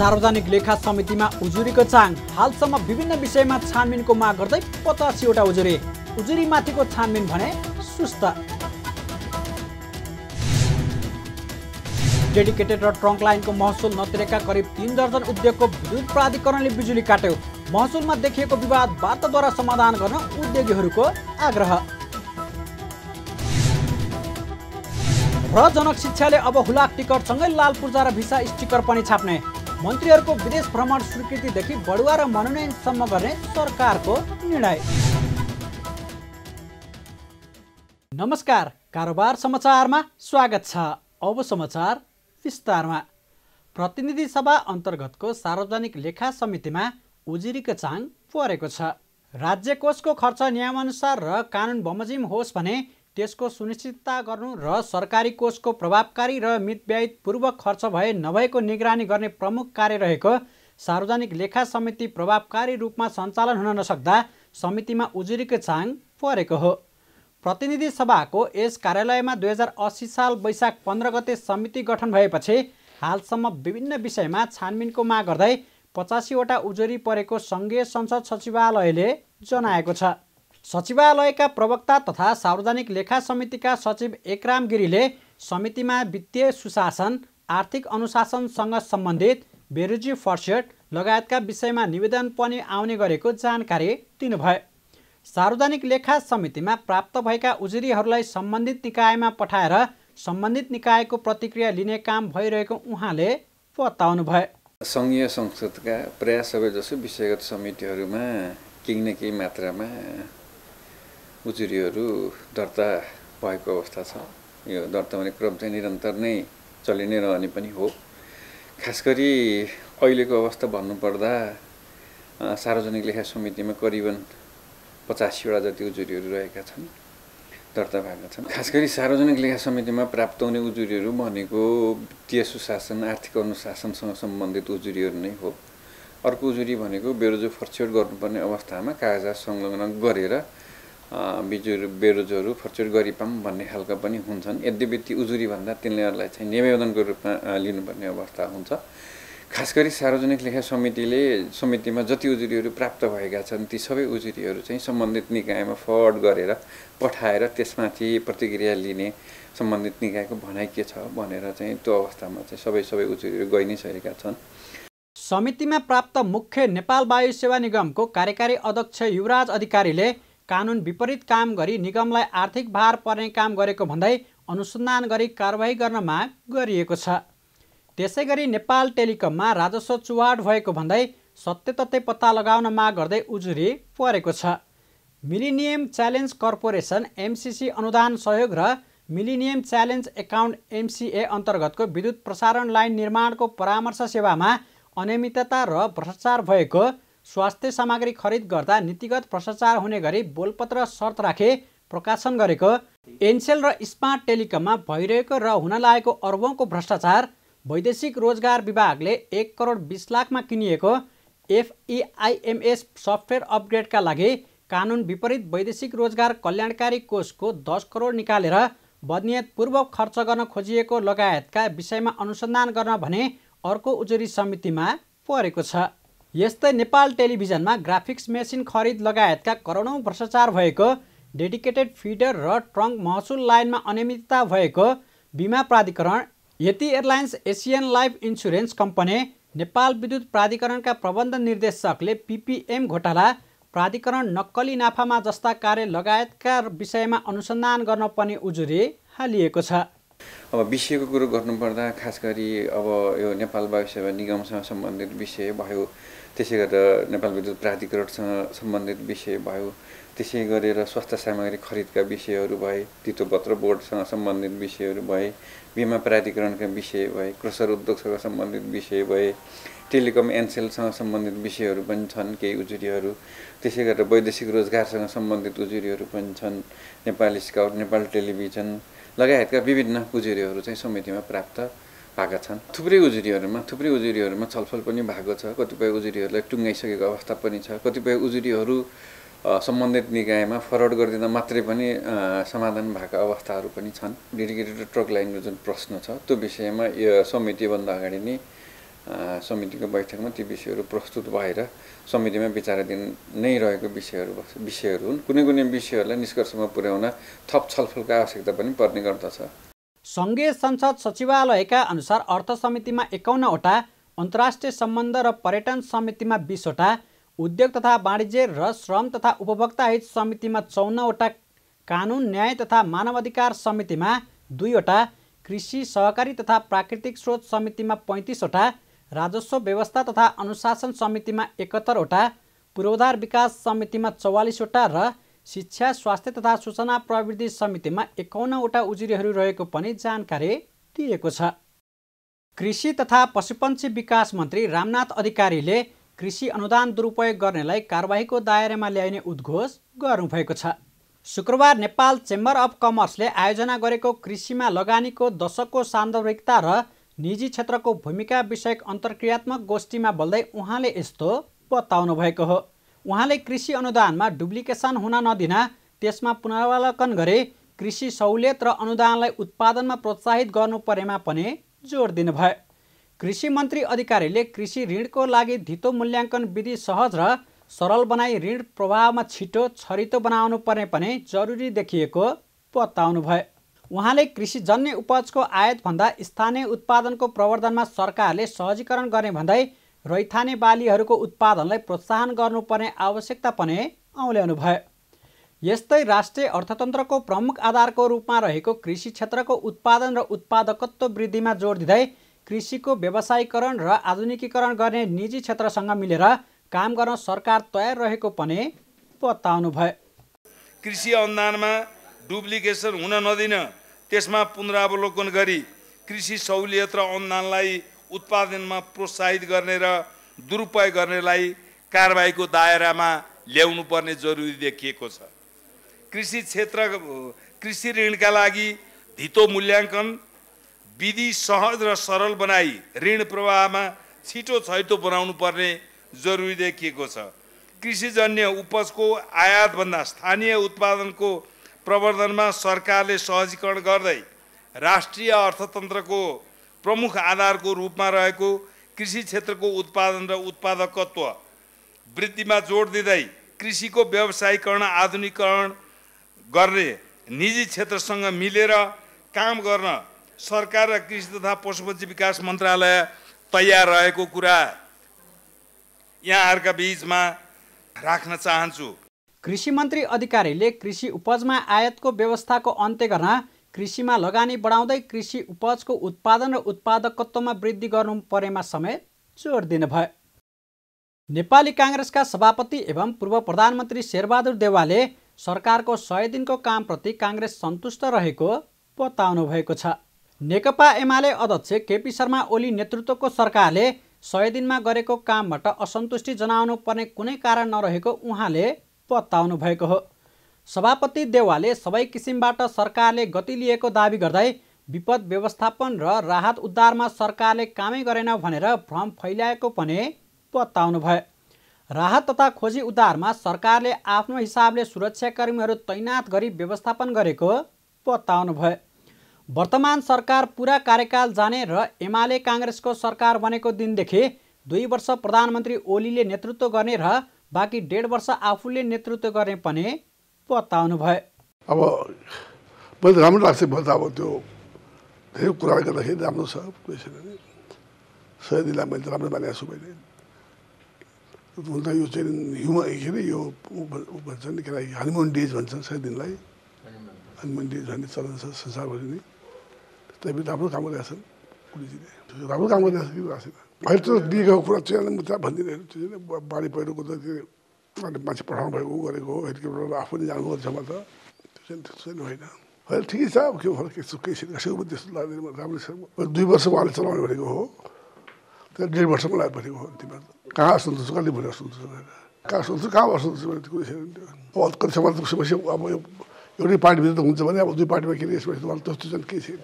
सार्वजनिक लेखा समितिमा उजुरीको चाङ हालसम्म विभिन्न विषयमा छानबिनको माग गर्दै पचासीवटा उजुरी उजुरीमाथिको छानबिन भने सुस्त डेडिकेटेड र ट्रङ्क लाइनको महसुल नतिरेका करिब तिन दर्जन उद्योगको विद्युत प्राधिकरणले बिजुली काट्यो महसुलमा देखिएको विवाद वार्ताद्वारा समाधान गर्न उद्योगीहरूको आग्रह र जनक शिक्षाले अब हुलाक टिकटसँगै लाल पूर्जा र भिसा स्टिकर पनि छाप्ने मन्त्रीहरूको विदेश भ्रमण स्वीकृतिदेखि बढुवा र मनोनयनसम्म गर्ने सरकारको निर्णय नमस्कार कारोबार समाचारमा स्वागत छ अब समाचार विस्तारमा प्रतिनिधि सभा अन्तर्गतको सार्वजनिक लेखा समितिमा उजिरीको चाङ परेको छ राज्य कोषको खर्च नियमअनुसार र कानुन बमोजिम होस् भने त्यसको सुनिश्चितता गर्नु र सरकारी कोषको प्रभावकारी र पूर्वक खर्च भए नभएको निगरानी गर्ने प्रमुख कार्य रहेको सार्वजनिक लेखा समिति प्रभावकारी रूपमा सञ्चालन हुन नसक्दा समितिमा उजुरीको छाङ परेको हो प्रतिनिधि सभाको यस कार्यालयमा दुई हजार असी साल वैशाख पन्ध्र गते समिति गठन भएपछि हालसम्म विभिन्न विषयमा छानबिनको माग गर्दै पचासीवटा उजुरी परेको सङ्घीय संसद सचिवालयले जनाएको छ सचिवालयका प्रवक्ता तथा सार्वजनिक लेखा समितिका सचिव एकराम गिरीले समितिमा वित्तीय सुशासन आर्थिक अनुशासनसँग सम्बन्धित बेरुजी फर्सेट लगायतका विषयमा निवेदन पनि आउने गरेको जानकारी दिनुभयो सार्वजनिक लेखा समितिमा प्राप्त भएका उजुरीहरूलाई सम्बन्धित निकायमा पठाएर सम्बन्धित निकायको प्रतिक्रिया लिने काम भइरहेको उहाँले बताउनुभयो सङ्घीय संसदका प्रायः सबै जसो विषयगत समितिहरूमा केही न केही मात्रामा उजुरीहरू दर्ता भएको अवस्था छ यो दर्ता भने क्रम चाहिँ निरन्तर नै चलि नै रहने पनि हो खास गरी अहिलेको अवस्था भन्नुपर्दा सार्वजनिक लेखा समितिमा करिबन पचासीवटा जति उजुरीहरू रहेका छन् दर्ता भएका छन् खास गरी सार्वजनिक लेखा समितिमा प्राप्त हुने उजुरीहरू भनेको वित्तीय सुशासन आर्थिक अनुशासनसँग सम्बन्धित उजुरीहरू नै हो अर्को उजुरी भनेको बेरोजो फर्स्योर गर्नुपर्ने अवस्थामा कागजात संलग्न गरेर बिजुर बेरोजहरू फर्चुर गरिपाम भन्ने खालका पनि हुन्छन् उजुरी उजुरीभन्दा तिनीहरूलाई चाहिँ निवेदनको रूपमा लिनुपर्ने अवस्था हुन्छ खास गरी सार्वजनिक लेखा समितिले समितिमा जति उजुरीहरू प्राप्त भएका छन् ती सबै उजुरीहरू चाहिँ सम्बन्धित निकायमा फरवर्ड गरेर पठाएर त्यसमाथि प्रतिक्रिया लिने सम्बन्धित निकायको भनाइ के छ भनेर चाहिँ त्यो अवस्थामा चाहिँ सबै सबै उजुरीहरू गइ नै सकेका छन् समितिमा प्राप्त मुख्य नेपाल वायु सेवा निगमको कार्यकारी अध्यक्ष युवराज अधिकारीले कानुन विपरीत काम गरी निगमलाई आर्थिक भार पर्ने काम गरेको भन्दै अनुसन्धान गरी कारवाही गर्न माग गरिएको छ त्यसै गरी नेपाल टेलिकममा राजस्व चुवाट भएको भन्दै सत्य तथ्य पत्ता लगाउन माग गर्दै उजुरी परेको छ मिलिनियम च्यालेन्ज कर्पोरेसन एमसिसी अनुदान सहयोग र मिलिनियम च्यालेन्ज एकाउन्ट एमसिए अन्तर्गतको विद्युत प्रसारण लाइन निर्माणको परामर्श सेवामा अनियमितता र भ्रष्टाचार भएको स्वास्थ्य सामग्री खरिद गर्दा नीतिगत भ्रष्टाचार हुने गरी बोलपत्र शर्त राखे प्रकाशन गरेको एनसेल र स्मार्ट टेलिकममा भइरहेको र हुन लागेको अर्बौँको भ्रष्टाचार वैदेशिक रोजगार विभागले एक करोड बिस लाखमा किनिएको एफइआइएमएस सफ्टवेयर अपग्रेडका लागि कानुन विपरीत वैदेशिक रोजगार कल्याणकारी कोषको दस करोड निकालेर बदनियतपूर्वक खर्च गर्न खोजिएको लगायतका विषयमा अनुसन्धान गर्न भने अर्को उजुरी समितिमा परेको छ यस्तै नेपाल टेलिभिजनमा ग्राफिक्स मेसिन खरिद लगायतका करोडौँ भ्रष्टाचार भएको डेडिकेटेड फिडर र ट्रङ्क महसुल लाइनमा अनियमितता भएको बिमा प्राधिकरण यति airlines Asian life insurance company Nepal विद्युत प्राधिकरणका प्रबन्ध निर्देशकले पिपिएम घोटाला प्राधिकरण नक्कली नाफामा जस्ता कार्य लगायतका विषयमा अनुसन्धान गर्न पनि उजुरी हालिएको छ अब विषयको कुरो गर्नुपर्दा खास गरी अब यो नेपाल वायु सेवा निगमसँग सम्बन्धित विषय भयो त्यसै गरेर नेपाल विद्युत प्राधिकरणसँग सम्बन्धित विषय भयो त्यसै गरेर स्वास्थ्य सामग्री खरिदका विषयहरू भए तितोपत्र बोर्डसँग सम्बन्धित विषयहरू भए बिमा प्राधिकरणका विषय भए क्रसर उद्योगसँग सम्बन्धित विषय भए टेलिकम एनसेलसँग सम्बन्धित विषयहरू पनि छन् केही उजुरीहरू त्यसै गरेर वैदेशिक रोजगारसँग सम्बन्धित उजुरीहरू पनि छन् नेपाल स्काउट नेपाल टेलिभिजन लगायतका विभिन्न उजुरीहरू चाहिँ समितिमा प्राप्त पाएका छन् थुप्रै उजुरीहरूमा थुप्रै उजुरीहरूमा छलफल पनि भएको छ कतिपय उजुरीहरूलाई टुङ्गाइसकेको अवस्था पनि छ कतिपय उजुरीहरू सम्बन्धित निकायमा फरवर्ड गरिदिँदा मात्रै पनि समाधान भएको अवस्थाहरू पनि छन् डेडिकेटेड ट्रक लाइनको जुन प्रश्न छ त्यो विषयमा यो समितिभन्दा अगाडि नै समितिको बैठकमा ती विषयहरू प्रस्तुत भएर समितिमा विचाराधीन नै रहेको विषयहरू विषयहरू हुन् कुनै कुनै विषयहरूलाई निष्कर्षमा पुर्याउन थप छलफलको आवश्यकता पनि पर्ने गर्दछ सङ्घीय संसद सचिवालयका अनुसार अर्थ समितिमा एकाउन्नवटा अन्तर्राष्ट्रिय सम्बन्ध र पर्यटन समितिमा बिसवटा उद्योग तथा वाणिज्य र श्रम तथा उपभोक्ता हित समितिमा चौन्नवटा कानुन न्याय तथा मानवाधिकार समितिमा दुईवटा कृषि सहकारी तथा प्राकृतिक स्रोत समितिमा पैँतिसवटा राजस्व व्यवस्था तथा अनुशासन समितिमा एकहत्तरवटा पूर्वाधार विकास समितिमा चौवालिसवटा र शिक्षा स्वास्थ्य तथा सूचना प्रविधि समितिमा एकाउन्नवटा उजुरीहरू रहेको पनि जानकारी दिएको छ कृषि तथा पशुपन्छी विकास मन्त्री रामनाथ अधिकारीले कृषि अनुदान दुरुपयोग गर्नेलाई कारवाहीको दायरामा ल्याइने उद्घोष गर्नुभएको छ शुक्रबार नेपाल चेम्बर अफ कमर्सले आयोजना गरेको कृषिमा लगानीको दशकको सान्दर्भिकता र निजी क्षेत्रको भूमिका विषयक अन्तर्क्रियात्मक गोष्ठीमा बोल्दै उहाँले यस्तो बताउनु भएको हो उहाँले कृषि अनुदानमा डुप्लिकेसन हुन नदिन त्यसमा पुनरावलोकन गरे कृषि सहुलियत र अनुदानलाई उत्पादनमा प्रोत्साहित गर्नु परेमा पनि जोड दिनुभयो कृषि मन्त्री अधिकारीले कृषि ऋणको लागि धितो मूल्याङ्कन विधि सहज र सरल बनाई ऋण प्रभावमा छिटो छरितो बनाउनु पर्ने पनि जरुरी देखिएको बताउनुभयो उहाँले कृषिजन्य उपजको आयातभन्दा स्थानीय उत्पादनको प्रवर्धनमा सरकारले सहजीकरण गर्ने भन्दै रैथाने बालीहरूको उत्पादनलाई प्रोत्साहन गर्नुपर्ने आवश्यकता पनि औल्याउनु भयो यस्तै राष्ट्रिय अर्थतन्त्रको प्रमुख आधारको रूपमा रहेको कृषि क्षेत्रको उत्पादन र उत्पादकत्व वृद्धिमा जोड दिँदै कृषिको व्यवसायीकरण र आधुनिकीकरण गर्ने निजी क्षेत्रसँग मिलेर काम गर्न सरकार तयार रहेको पनि बताउनु भयो कृषि अनुदानमा डुप्लिकेसन हुन नदिन त्यसमा पुनरावलोकन गरी कृषि सहुलियत र अनुदानलाई उत्पादनमा प्रोत्साहित गर्ने र दुरुपयोग गर्नेलाई कारवाहीको दायरामा ल्याउनु पर्ने जरुरी देखिएको छ कृषि क्षेत्र कृषि ऋणका लागि धितो मूल्याङ्कन विधि सहज र सरल बनाई ऋण प्रवाहमा छिटो छैटो बनाउनु पर्ने जरुरी देखिएको छ कृषिजन्य उपजको आयातभन्दा स्थानीय उत्पादनको प्रवर्धनमा सरकारले सहजीकरण गर्दै राष्ट्रिय अर्थतन्त्रको प्रमुख आधारको रूपमा रहेको कृषि क्षेत्रको उत्पादन र उत्पादकत्व वृद्धिमा जोड दिँदै कृषिको व्यवसायीकरण आधुनिकरण गर्ने निजी क्षेत्रसँग मिलेर काम गर्न सरकार र कृषि तथा पशुपक्षी विकास मन्त्रालय तयार रहेको कुरा यहाँहरूका बिचमा राख्न चाहन्छु कृषि मन्त्री अधिकारीले कृषि उपजमा आयातको व्यवस्थाको अन्त्य गर्न कृषिमा लगानी बढाउँदै कृषि उपजको उत्पादन र उत्पादकत्वमा वृद्धि गर्नु परेमा समय जोड दिनुभयो नेपाली काङ्ग्रेसका सभापति एवं पूर्व प्रधानमन्त्री शेरबहादुर देवालले सरकारको सय दिनको कामप्रति काङ्ग्रेस सन्तुष्ट रहेको बताउनु भएको छ नेकपा एमाले अध्यक्ष केपी शर्मा ओली नेतृत्वको सरकारले सय दिनमा गरेको कामबाट असन्तुष्टि जनाउनु पर्ने कुनै कारण नरहेको उहाँले बताउनु भएको हो सभापति देवालले सबै किसिमबाट सरकारले गति लिएको दावी गर्दै विपद व्यवस्थापन र राहत उद्धारमा सरकारले कामै गरेन भनेर भ्रम फैलाएको पनि बताउनुभयो राहत तथा खोजी उद्धारमा सरकारले आफ्नो हिसाबले सुरक्षाकर्मीहरू तैनात गरी व्यवस्थापन गरेको बताउनुभयो वर्तमान सरकार पुरा कार्यकाल जाने र एमाले काङ्ग्रेसको सरकार बनेको दिनदेखि दुई वर्ष प्रधानमन्त्री ओलीले नेतृत्व गर्ने र बाँकी डेढ वर्ष आफूले नेतृत्व गर्ने पनि बताउनु भयो अब मैले राम्रो लाग्छ त अब त्यो धेरै कुरा गर्दाखेरि राम्रो छ कोही छैन सयदीलाई मैले राम्रो मानेको छु मैले हुन त यो चाहिँ ह्युमन के अरे यो भन्छ नि के अरे हनिमुन डेज भन्छन् सयदिनलाई हनिमुन डेज भन्ने चलन छ संसारभरि नै त्यही पनि राम्रो काम गरिरहेको छ गुरुजीले राम्रो काम गरिरहेको छ कि भएको छैन अहिले त दिएको कुरा चाहिँ म त्यहाँ भनिदिनु बाढी पहिरोको त अनि मान्छे पठाउनु भएको गरेको हेलिकप्टरमा आफू नै जानुपर्छ म त त्यो चाहिँ होइन होइन ठिकै छ अब के भयो के केही कसैको पनि त्यस्तो लाग्दैन छ दुई वर्ष उहाँले चलाउने भनेको हो त्यहाँ डेढ वर्ष मलाई भनेको हो अन्तिममा कहाँ सुन्दछु कहिले भनेर भनेर कहाँ सुन्छु कहाँबाट सुन्छु मैले त्यो कुरो अब कतिसम्म त समस्या अब एउटै पार्टीभित्र त हुन्छ भने अब दुई पार्टीमा के त्यस्तो चाहिँ केही छैन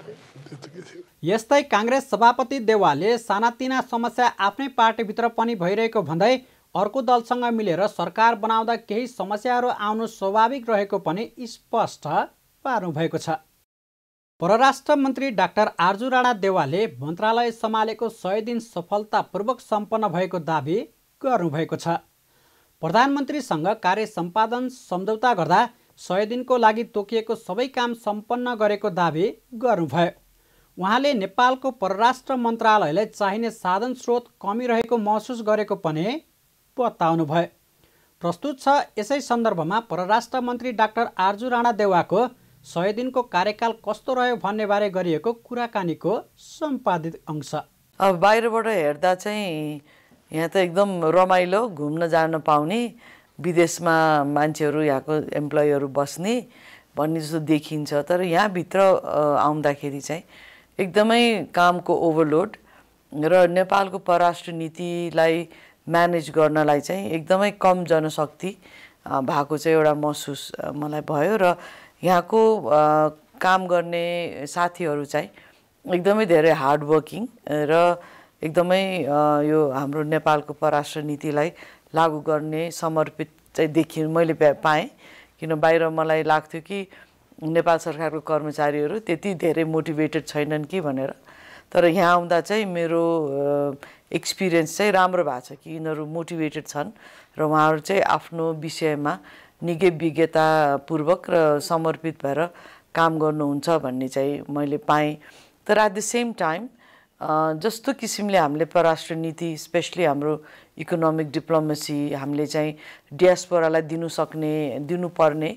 त्यस्तो केही छैन यस्तै काङ्ग्रेस सभापति देवालले सानातिना समस्या आफ्नै पार्टीभित्र पनि भइरहेको भन्दै अर्को दलसँग मिलेर सरकार बनाउँदा केही समस्याहरू आउनु स्वाभाविक रहेको पनि स्पष्ट पार्नुभएको छ परराष्ट्र मन्त्री डाक्टर आर्जु राणा देवालले मन्त्रालय सम्हालेको सय दिन सफलतापूर्वक सम्पन्न भएको दावी गर्नुभएको छ प्रधानमन्त्रीसँग कार्य सम्पादन सम्झौता गर्दा सय दिनको लागि तोकिएको सबै काम सम्पन्न गरेको दावी गर्नुभयो उहाँले नेपालको परराष्ट्र मन्त्रालयलाई चाहिने साधन स्रोत कमी रहेको महसुस गरेको पनि बताउनु भयो प्रस्तुत छ यसै सन्दर्भमा परराष्ट्र मन्त्री डाक्टर आर्जु राणा देवाको सय दिनको कार्यकाल कस्तो रह्यो भन्नेबारे गरिएको कुराकानीको सम्पादित अंश अब बाहिरबाट हेर्दा चाहिँ यहाँ त एकदम रमाइलो घुम्न जान पाउने विदेशमा मान्छेहरू यहाँको एम्प्लोइहरू बस्ने भन्ने जस्तो देखिन्छ तर यहाँभित्र आउँदाखेरि चाहिँ एकदमै कामको ओभरलोड र नेपालको परराष्ट्र नीतिलाई म्यानेज गर्नलाई चाहिँ एकदमै कम जनशक्ति भएको चाहिँ एउटा महसुस मलाई भयो र यहाँको काम गर्ने साथीहरू चाहिँ एकदमै धेरै हार्डवर्किङ र एकदमै यो हाम्रो नेपालको पराष्ट्र नीतिलाई लागू गर्ने समर्पित चाहिँ देखि मैले पाएँ किन बाहिर मलाई लाग्थ्यो कि नेपाल सरकारको कर्मचारीहरू त्यति धेरै मोटिभेटेड छैनन् कि भनेर तर यहाँ आउँदा चाहिँ मेरो एक्सपिरियन्स चाहिँ राम्रो भएको छ कि यिनीहरू मोटिभेटेड छन् र उहाँहरू चाहिँ आफ्नो विषयमा निकै विज्ञतापूर्वक र समर्पित भएर काम गर्नुहुन्छ भन्ने चाहिँ मैले पाएँ तर एट द सेम टाइम जस्तो किसिमले हामीले परराष्ट्र नीति स्पेसली हाम्रो इकोनोमिक डिप्लोमेसी हामीले चाहिँ डियास्पोरालाई दिनु सक्ने दिनुपर्ने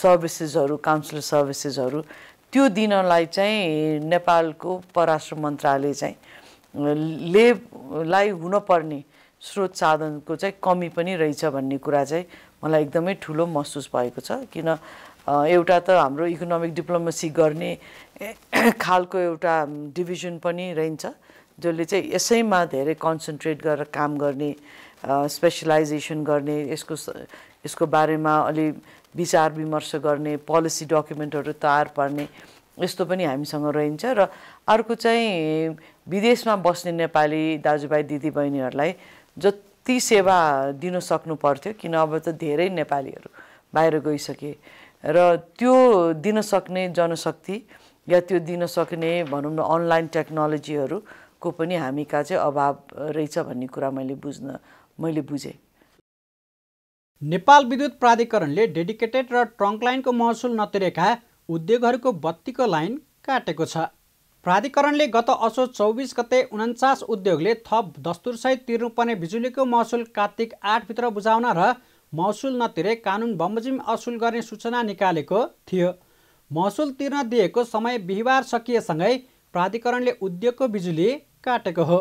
सर्भिसेसहरू काउन्सिलर सर्भिसेसहरू त्यो दिनलाई चाहिँ नेपालको परराष्ट्र मन्त्रालय चाहिँ ले लाई हुनपर्ने स्रोत साधनको चाहिँ कमी पनि रहेछ भन्ने कुरा चाहिँ मलाई एकदमै ठुलो महसुस भएको छ किन एउटा त हाम्रो इकोनोमिक डिप्लोमेसी गर्ने खालको एउटा डिभिजन पनि रहन्छ जसले चाहिँ यसैमा धेरै कन्सन्ट्रेट गरेर काम गर्ने स्पेसलाइजेसन गर्ने यसको यसको बारेमा अलि विचार विमर्श गर्ने पोलिसी डकुमेन्टहरू तयार पार्ने यस्तो पनि हामीसँग रहन्छ र अर्को चाहिँ विदेशमा बस्ने नेपाली दाजुभाइ दिदीबहिनीहरूलाई जति सेवा दिन सक्नु पर्थ्यो किन अब त धेरै नेपालीहरू बाहिर गइसके र त्यो दिन सक्ने जनशक्ति या त्यो दिन सक्ने भनौँ न अनलाइन टेक्नोलोजीहरूको पनि हामी कहाँ चाहिँ अभाव रहेछ भन्ने कुरा मैले बुझ्न मैले बुझेँ नेपाल विद्युत प्राधिकरणले डेडिकेटेड र ट्रङ्क लाइनको महसुल नतिरेका उद्योगहरूको बत्तीको लाइन काटेको छ प्राधिकरणले गत असो चौबिस गते उन्चास उद्योगले थप दस्तुरसहित तिर्नुपर्ने बिजुलीको महसुल कार्तिक आठभित्र बुझाउन र महसुल नतिरे कानुन बमोजिम असुल गर्ने सूचना निकालेको थियो महसुल तिर्न दिएको समय बिहिबार सकिएसँगै प्राधिकरणले उद्योगको बिजुली काटेको हो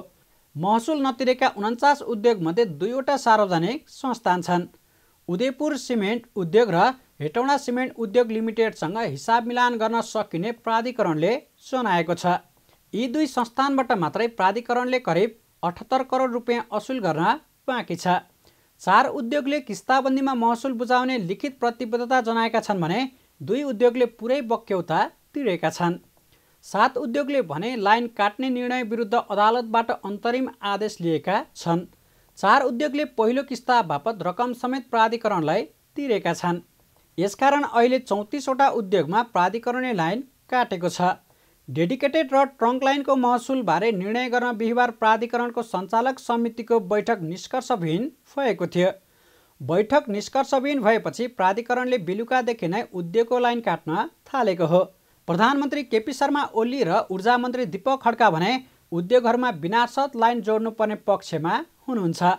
महसुल नतिरेका उन्चास उद्योगमध्ये दुईवटा सार्वजनिक संस्थान छन् उदयपुर सिमेन्ट उद्योग र हेटौँडा सिमेन्ट उद्योग लिमिटेडसँग हिसाब मिलान गर्न सकिने प्राधिकरणले जनाएको छ यी दुई संस्थानबाट मात्रै प्राधिकरणले करिब अठहत्तर करोड रुपियाँ असुल गर्न बाँकी छ चार उद्योगले किस्ताबन्दीमा महसुल बुझाउने लिखित प्रतिबद्धता जनाएका छन् भने दुई उद्योगले पुरै बक्यौता तिरेका छन् सात उद्योगले भने लाइन काट्ने निर्णय विरुद्ध अदालतबाट अन्तरिम आदेश लिएका छन् चार उद्योगले पहिलो किस्ता बापत रकम समेत प्राधिकरणलाई तिरेका छन् यसकारण अहिले चौतिसवटा उद्योगमा प्राधिकरणले लाइन काटेको छ डेडिकेटेड र ट्रङ्क लाइनको महसुलबारे निर्णय गर्न बिहिबार प्राधिकरणको सञ्चालक समितिको बैठक निष्कर्षविहीन भएको थियो बैठक निष्कर्षविहीन भएपछि प्राधिकरणले बेलुकादेखि नै उद्योगको लाइन काट्न थालेको हो प्रधानमन्त्री केपी शर्मा ओली र ऊर्जा मन्त्री दीपक खड्का भने उद्योगहरूमा विनाशत लाइन जोड्नुपर्ने पक्षमा हुनुहुन्छ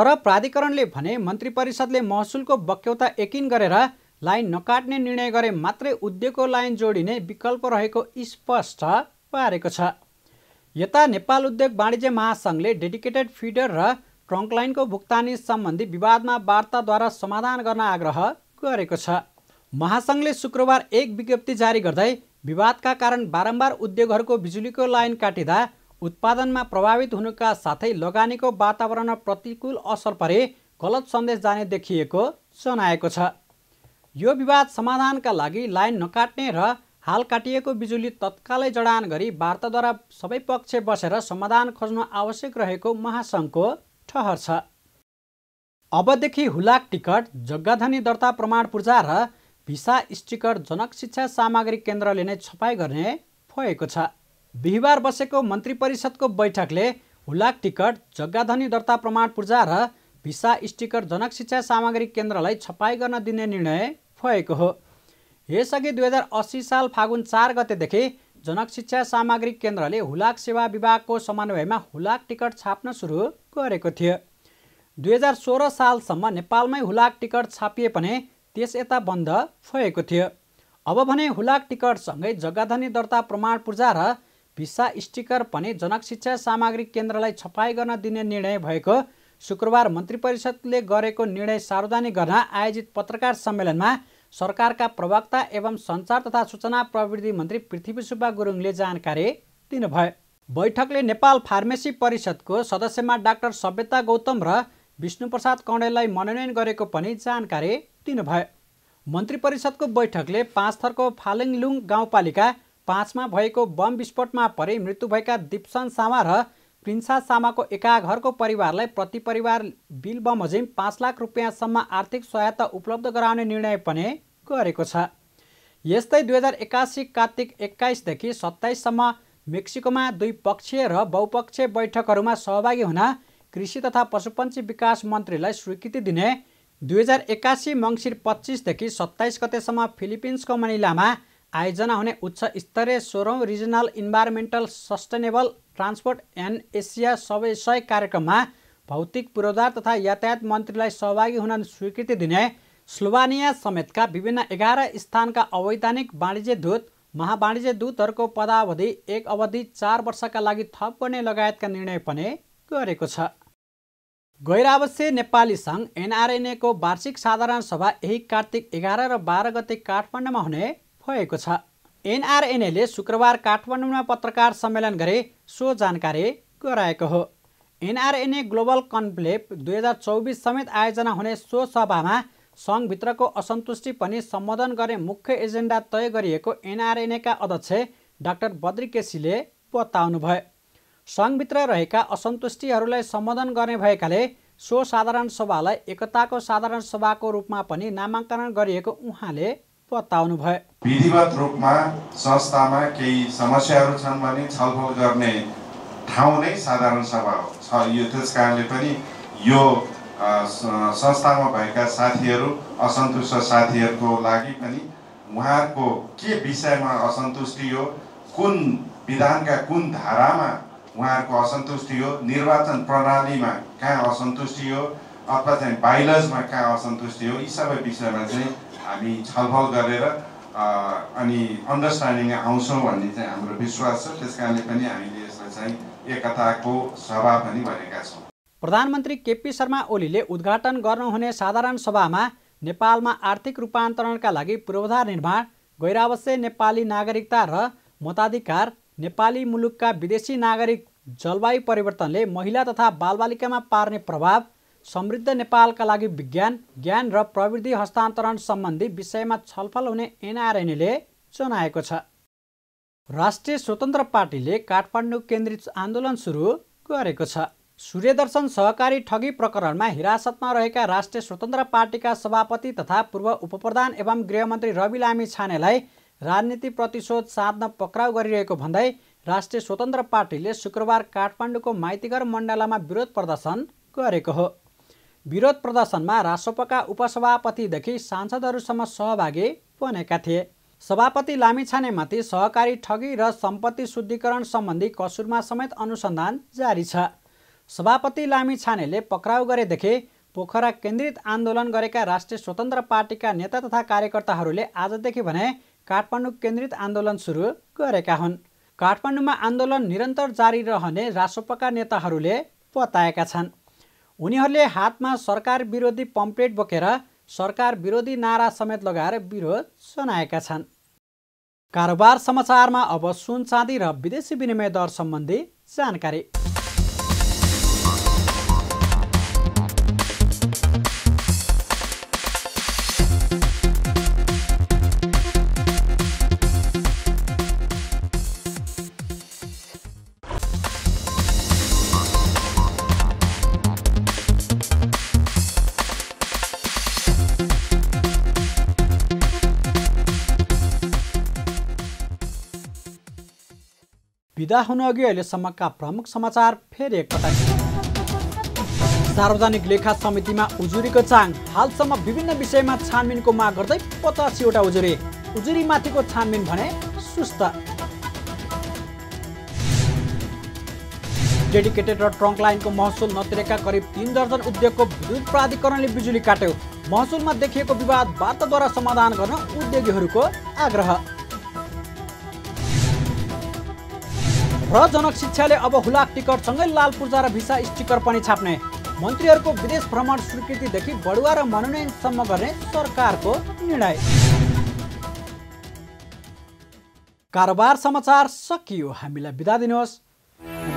तर प्राधिकरणले भने मन्त्री परिषदले महसुलको बक्यौता यकिन गरेर लाइन नकाट्ने निर्णय गरे मात्रै उद्योगको लाइन जोडिने विकल्प रहेको स्पष्ट पारेको छ यता नेपाल उद्योग वाणिज्य महासङ्घले डेडिकेटेड फिडर र ट्रङ्क लाइनको भुक्तानी सम्बन्धी विवादमा वार्ताद्वारा समाधान गर्न आग्रह गरेको छ महासङ्घले शुक्रबार एक विज्ञप्ति जारी गर्दै विवादका कारण बारम्बार उद्योगहरूको बिजुलीको लाइन काटिँदा उत्पादनमा प्रभावित हुनुका साथै लगानीको वातावरणमा प्रतिकूल असर परे गलत सन्देश जाने देखिएको जनाएको छ यो विवाद समाधानका लागि लाइन नकाट्ने र हाल काटिएको बिजुली तत्कालै जडान गरी वार्ताद्वारा सबै पक्ष बसेर समाधान खोज्न आवश्यक रहेको महासङ्घको ठहर छ अबदेखि हुलाक टिकट जग्गाधनी दर्ता प्रमाण पूर्जा र भिसा स्टिकर जनक शिक्षा सामग्री केन्द्रले नै छपाई गर्ने भएको छ बिहिबार बसेको मन्त्री परिषदको बैठकले हुलाक टिकट जग्गाधनी दर्ता प्रमाण पूर्जा र भिसा स्टिकर जनक शिक्षा सामग्री केन्द्रलाई छपाई गर्न दिने निर्णय भएको हो यसअघि दुई हजार अस्सी साल फागुन चार गतेदेखि जनक शिक्षा सामग्री केन्द्रले हुलाक सेवा विभागको समन्वयमा हुलाक टिकट छाप्न सुरु गरेको थियो दुई हजार सोह्र सालसम्म नेपालमै हुलाक टिकट छापिए पनि त्यस यता बन्द भएको थियो अब भने हुलाक टिकटसँगै जग्गाधनी दर्ता प्रमाण पूर्जा र भिसा स्टिकर पनि जनक शिक्षा सामग्री केन्द्रलाई छपाई गर्न दिने निर्णय भएको शुक्रबार मन्त्री परिषदले गरेको निर्णय सार्वजनिक गर्न आयोजित पत्रकार सम्मेलनमा सरकारका प्रवक्ता एवं सञ्चार तथा सूचना प्रविधि मन्त्री पृथ्वी सुब्बा गुरुङले जानकारी दिनुभयो बैठकले नेपाल फार्मेसी परिषदको सदस्यमा डाक्टर सभ्यता गौतम र विष्णुप्रसाद कणेललाई मनोनयन गरेको पनि जानकारी दिनुभयो मन्त्री परिषदको बैठकले पाँच थरको फालिङलुङ गाउँपालिका पाँचमा भएको बम विस्फोटमा परि मृत्यु भएका दिपसन सामा र प्रिन्सा सामाको एका घरको परिवारलाई प्रति परिवार बिल बमोजिम पाँच लाख रुपियाँसम्म आर्थिक सहायता उपलब्ध गराउने निर्णय पनि गरेको छ यस्तै दुई हजार एक्कासी कार्तिक एक्काइसदेखि सत्ताइससम्म मेक्सिकोमा द्विपक्षीय र बहुपक्षीय बैठकहरूमा सहभागी हुन कृषि तथा पशुपन्छी विकास मन्त्रीलाई स्वीकृति दिने दुई हजार एक्कासी मङ्सिर पच्चिसदेखि सत्ताइस गतेसम्म फिलिपिन्सको मनिलामा आयोजना हुने उच्च स्तरीय सोह्रौँ regional environmental sustainable transport and Asia सबै सय कार्यक्रममा भौतिक पूर्वाधार तथा यातायात मन्त्रीलाई सहभागी हुन स्वीकृति दिने स्लोभानिया समेतका विभिन्न एघार स्थानका अवैधानिक वाणिज्य दूत महावाणिज्य दूतहरूको पदावधि एक अवधि चार वर्षका लागि थप गर्ने लगायतका निर्णय पनि गरेको छ गैरावश्य नेपाली सङ्घ एनआरएनएको वार्षिक साधारण सभा यही कार्तिक एघार र बाह्र गते काठमाडौँमा हुने भएको छ एनआरएनएले शुक्रबार काठमाडौँमा पत्रकार सम्मेलन गरे सो जानकारी गराएको हो एनआरएनए ग्लोबल कन्क्लेभ दुई हजार चौबिस समेत आयोजना हुने सो सभामा सङ्घभित्रको असन्तुष्टि पनि सम्बोधन गर्ने मुख्य एजेन्डा तय गरिएको एनआरएनएका अध्यक्ष डाक्टर बद्री केसीले बताउनुभयो सङ्घभित्र रहेका असन्तुष्टिहरूलाई सम्बोधन गर्ने भएकाले सो साधारण सभालाई एकताको साधारण सभाको रूपमा पनि नामाङ्कन गरिएको उहाँले बताउनु भयो विधिवत रूपमा संस्थामा केही समस्याहरू छन् भने छलफल गर्ने ठाउँ नै साधारण सभा हो छ यो त्यस कारणले पनि यो संस्थामा भएका साथीहरू असन्तुष्ट साथीहरूको लागि पनि उहाँहरूको के विषयमा असन्तुष्टि हो कुन विधानका कुन धारामा उहाँहरूको असन्तुष्टि हो निर्वाचन प्रणालीमा कहाँ असन्तुष्टि हो अथवा चाहिँ बाइलजमा कहाँ असन्तुष्टि हो यी सबै विषयमा चाहिँ हामी छलफल गरेर अनि अन्डरस्ट्यान्डिङ आउँछौँ भन्ने चाहिँ हाम्रो विश्वास छ त्यस कारणले पनि हामीले यसलाई चाहिँ एकताको सभा पनि भनेका छौँ प्रधानमन्त्री केपी शर्मा ओलीले उद्घाटन गर्नुहुने साधारण सभामा नेपालमा आर्थिक रूपान्तरणका लागि पूर्वाधार निर्माण गैरावश्य नेपाली नागरिकता र मताधिकार नेपाली मुलुकका विदेशी नागरिक जलवायु परिवर्तनले महिला तथा बालबालिकामा पार्ने प्रभाव समृद्ध नेपालका लागि विज्ञान ज्ञान र प्रविधि हस्तान्तरण सम्बन्धी विषयमा छलफल हुने एनआरएनएले जनाएको छ राष्ट्रिय स्वतन्त्र पार्टीले काठमाडौँ केन्द्रित आन्दोलन सुरु गरेको छ सूर्यदर्शन सहकारी ठगी प्रकरणमा हिरासतमा रहेका राष्ट्रिय स्वतन्त्र पार्टीका सभापति तथा पूर्व उपप्रधान एवं गृहमन्त्री रवि लामी छानेलाई राजनीति प्रतिशोध साध्न पक्राउ गरिरहेको भन्दै राष्ट्रिय स्वतन्त्र पार्टीले शुक्रबार काठमाडौँको माइतीघर मण्डलामा विरोध प्रदर्शन गरेको हो विरोध प्रदर्शनमा राजसपाका उपसभापतिदेखि सांसदहरूसम्म सहभागी बनेका थिए सभापति लामिछानेमाथि सहकारी ठगी र सम्पत्ति शुद्धिकरण सम्बन्धी कसुरमा समेत अनुसन्धान जारी छ सभापति लामिछानेले पक्राउ गरेदेखि पोखरा केन्द्रित आन्दोलन गरेका राष्ट्रिय स्वतन्त्र पार्टीका नेता तथा कार्यकर्ताहरूले आजदेखि भने काठमाडौँ केन्द्रित आन्दोलन सुरु गरेका हुन् काठमाडौँमा आन्दोलन निरन्तर जारी रहने रासोपाका नेताहरूले बताएका छन् उनीहरूले हातमा सरकार विरोधी पम्पलेट बोकेर सरकार विरोधी नारा समेत लगाएर विरोध जनाएका छन् कारोबार समाचारमा अब सुन चाँदी र विदेशी विनिमय दर सम्बन्धी जानकारी विदा अघि अहिलेसम्मका प्रमुख समाचार फेरि एकपटक सार्वजनिक लेखा समितिमा उजुरीको चाङ हालसम्म विभिन्न विषयमा छानबिनको माग गर्दै पचासीवटा उजुरी उजुरीमाथिको छानबिन भने सुस्त डेडिकेटेड र ट्रङ्क लाइनको महसुल नतिरेका करिब तिन दर्जन उद्योगको विद्युत प्राधिकरणले बिजुली काट्यो महसुलमा देखिएको विवाद वार्ताद्वारा समाधान गर्न उद्योगीहरूको आग्रह र जनक शिक्षाले अब हुलाक टिकटसँगै लाल पूर्जा र भिसा स्टिकर पनि छाप्ने मन्त्रीहरूको विदेश भ्रमण स्वीकृतिदेखि बढुवा र मनोनयनसम्म गर्ने सरकारको निर्णय कारोबार समाचार सकियो हामीलाई बिदा दिनुहोस्